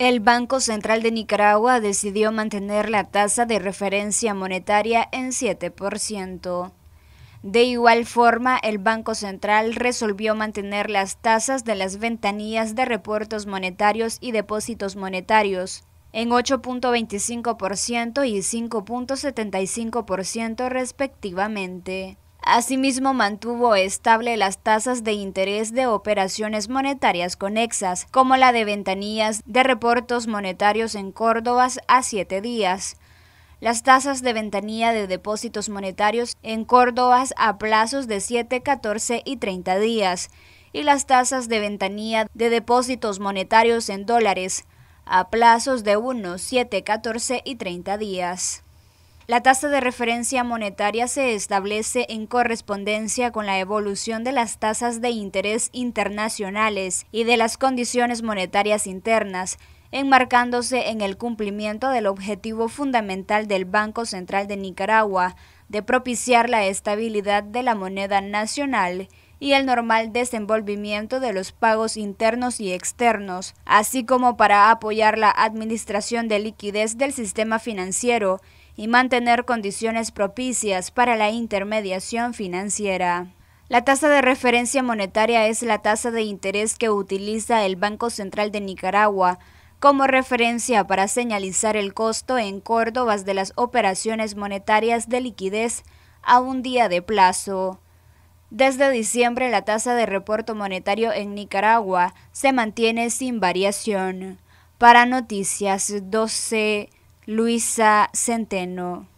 El Banco Central de Nicaragua decidió mantener la tasa de referencia monetaria en 7%. De igual forma, el Banco Central resolvió mantener las tasas de las ventanillas de reportos monetarios y depósitos monetarios en 8.25% y 5.75% respectivamente. Asimismo, mantuvo estable las tasas de interés de operaciones monetarias conexas, como la de ventanillas de reportos monetarios en Córdoba a siete días. Las tasas de ventanilla de depósitos monetarios en Córdoba a plazos de 7, 14 y 30 días y las tasas de ventanilla de depósitos monetarios en dólares a plazos de 1, 7, 14 y 30 días. La tasa de referencia monetaria se establece en correspondencia con la evolución de las tasas de interés internacionales y de las condiciones monetarias internas, enmarcándose en el cumplimiento del objetivo fundamental del Banco Central de Nicaragua de propiciar la estabilidad de la moneda nacional y el normal desenvolvimiento de los pagos internos y externos, así como para apoyar la administración de liquidez del sistema financiero y mantener condiciones propicias para la intermediación financiera. La tasa de referencia monetaria es la tasa de interés que utiliza el Banco Central de Nicaragua como referencia para señalizar el costo en Córdobas de las operaciones monetarias de liquidez a un día de plazo. Desde diciembre la tasa de reporto monetario en Nicaragua se mantiene sin variación. Para Noticias 12, Luisa Centeno.